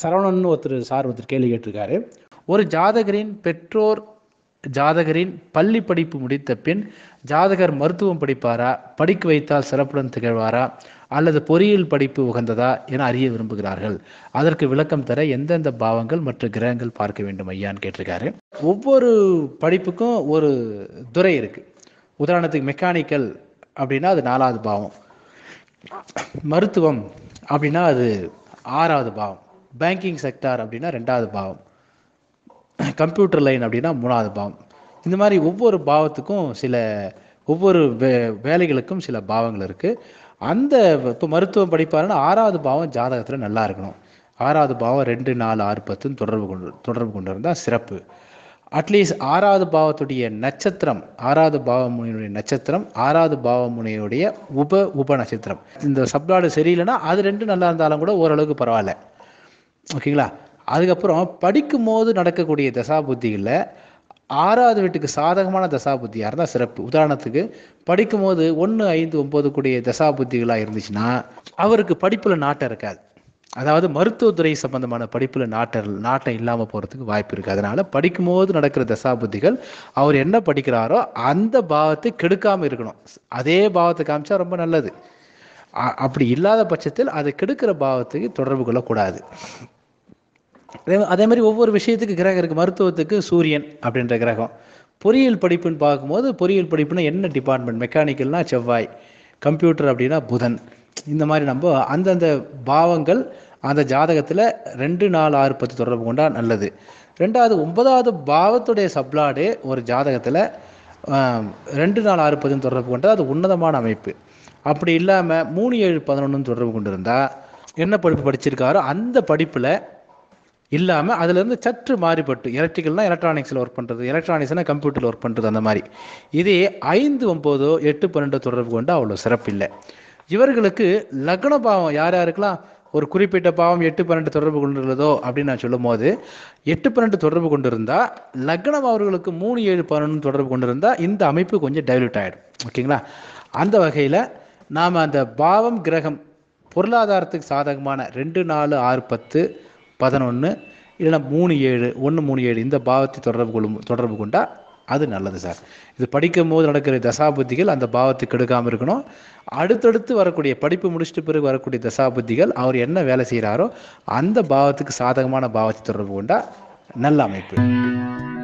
சரவணன் ஒருத்தர் சார் ஒருத்தர் கேள்வி கேட்டிருக்காரு ஒரு ஜாதகரின் பெற்றோர் ஜாதகரின் பள்ளி படிப்பு முடித்த பின் ஜாதகர் மருத்துவம் படிப்பாரா படிக்க வைத்தால் சிறப்புடன் திகழ்வாரா அல்லது பொறியியல் படிப்பு உகந்ததா என அறிய விரும்புகிறார்கள் அதற்கு விளக்கம் தர எந்தெந்த பாவங்கள் மற்ற கிரகங்கள் பார்க்க வேண்டும் ஐயான்னு கேட்டிருக்காரு ஒவ்வொரு படிப்புக்கும் ஒரு துறை இருக்கு உதாரணத்துக்கு மெக்கானிக்கல் அப்படின்னா அது நாலாவது பாவம் மருத்துவம் அப்படின்னா அது ஆறாவது பாவம் பேங்கிங் செக்டார் அப்படின்னா ரெண்டாவது பாவம் கம்ப்யூட்டர் லைன் அப்படின்னா மூணாவது பாவம் இந்த மாதிரி ஒவ்வொரு பாவத்துக்கும் சில ஒவ்வொரு வே வேலைகளுக்கும் சில பாவங்கள் இருக்குது அந்த இப்போ மருத்துவம் படிப்பாருன்னா ஆறாவது பாவம் ஜாதகத்தில் நல்லா இருக்கணும் ஆறாவது பாவம் ரெண்டு நாலு ஆறு பத்துன்னு தொடர்பு கொண்டு தொடர்பு கொண்டு இருந்தால் சிறப்பு அட்லீஸ்ட் ஆறாவது பாவத்துடைய நட்சத்திரம் ஆறாவது பாவமுனையுடைய நட்சத்திரம் ஆறாவது பாவமுனையுடைய உப உப நட்சத்திரம் இந்த சப்ளாடு சரியில்லைன்னா அது ரெண்டும் நல்லா இருந்தாலும் கூட ஓரளவுக்கு பரவாயில்ல ஓகேங்களா அதுக்கப்புறம் படிக்கும்போது நடக்கக்கூடிய தசா புத்திகளில் ஆறாவது வீட்டுக்கு சாதகமான தசா புத்தியாக இருந்தால் சிறப்பு உதாரணத்துக்கு படிக்கும்போது ஒன்று ஐந்து ஒம்பது கூடிய தசா புத்திகளாக இருந்துச்சுன்னா அவருக்கு படிப்பில் நாட்டம் இருக்காது அதாவது மருத்துவத்துறை சம்பந்தமான படிப்பில் நாட்டம் நாட்டம் இல்லாமல் போகிறதுக்கு வாய்ப்பு இருக்குது அதனால் படிக்கும்போது நடக்கிற தசாபுத்திகள் அவர் என்ன படிக்கிறாரோ அந்த பாவத்தை கெடுக்காமல் இருக்கணும் அதே பாவத்தை காமிச்சா ரொம்ப நல்லது அப்படி இல்லாத பட்சத்தில் அதை கெடுக்கிற பாவத்துக்கு தொடர்பு கொள்ளக்கூடாது அதே அதே மாதிரி ஒவ்வொரு விஷயத்துக்கு கிரகம் இருக்குது மருத்துவத்துக்கு சூரியன் அப்படின்ற கிரகம் பொறியியல் படிப்புன்னு பார்க்கும்போது பொறியியல் படிப்புனா என்ன டிபார்ட்மெண்ட் மெக்கானிக்கல்னா செவ்வாய் கம்ப்யூட்டர் அப்படின்னா புதன் இந்த மாதிரி நம்ம அந்தந்த பாவங்கள் அந்த ஜாதகத்தில் ரெண்டு நாலு ஆறு பத்து தொடர்பு கொண்டா நல்லது ரெண்டாவது ஒன்பதாவது பாவத்துடைய சப்ளாடு ஒரு ஜாதகத்தில் ரெண்டு நாள் ஆறு பத்து தொடர்பு கொண்டால் அது உன்னதமான அமைப்பு அப்படி இல்லாமல் மூணு ஏழு பதினொன்று தொடர்பு கொண்டிருந்தால் என்ன படிப்பு படிச்சிருக்காரோ அந்த படிப்பில் இல்லாமல் அதுலேருந்து சற்று மாறுபட்டு எலக்ட்ரிக்கல்னால் எலக்ட்ரானிக்ஸில் ஒர்க் பண்ணுறது எலக்ட்ரானிக்ஸ்னால் கம்ப்யூட்டரில் ஒர்க் பண்ணுறது அந்த மாதிரி இதே ஐந்து ஒம்போதோ எட்டு பன்னெண்டோ தொடர்பு கொண்டு அவ்வளோ சிறப்பு இல்லை இவர்களுக்கு லக்ன பாவம் யார் யாருக்கெல்லாம் ஒரு குறிப்பிட்ட பாவம் எட்டு பன்னெண்டு தொடர்பு இருக்கிறதோ அப்படின்னு நான் சொல்லும் போது எட்டு பன்னெண்டு தொடர்பு இருந்தால் லக்னம் அவர்களுக்கு மூணு ஏழு பன்னெண்டு தொடர்பு இருந்தால் இந்த அமைப்பு கொஞ்சம் டைல்யூட் ஆகிடும் ஓகேங்களா அந்த வகையில் நாம் அந்த பாவம் கிரகம் பொருளாதாரத்துக்கு சாதகமான ரெண்டு நாலு ஆறு பத்து பதினொன்று இல்லைன்னா மூணு ஏழு ஒன்று மூணு ஏழு இந்த பாவத்தை தொடர்பு கொள்ளும் தொடர்பு கொண்டால் அது நல்லது சார் இது படிக்கும் போது நடக்கிற தசாபுத்திகள் அந்த பாவத்தை கெடுக்காமல் இருக்கணும் அடுத்தடுத்து வரக்கூடிய படிப்பு முடிச்சுட்டு பிறகு வரக்கூடிய தசாபுத்திகள் அவர் என்ன வேலை செய்கிறாரோ அந்த பாவத்துக்கு சாதகமான பாவத்தை தொடர்பு கொண்டால் நல்ல அமைப்பு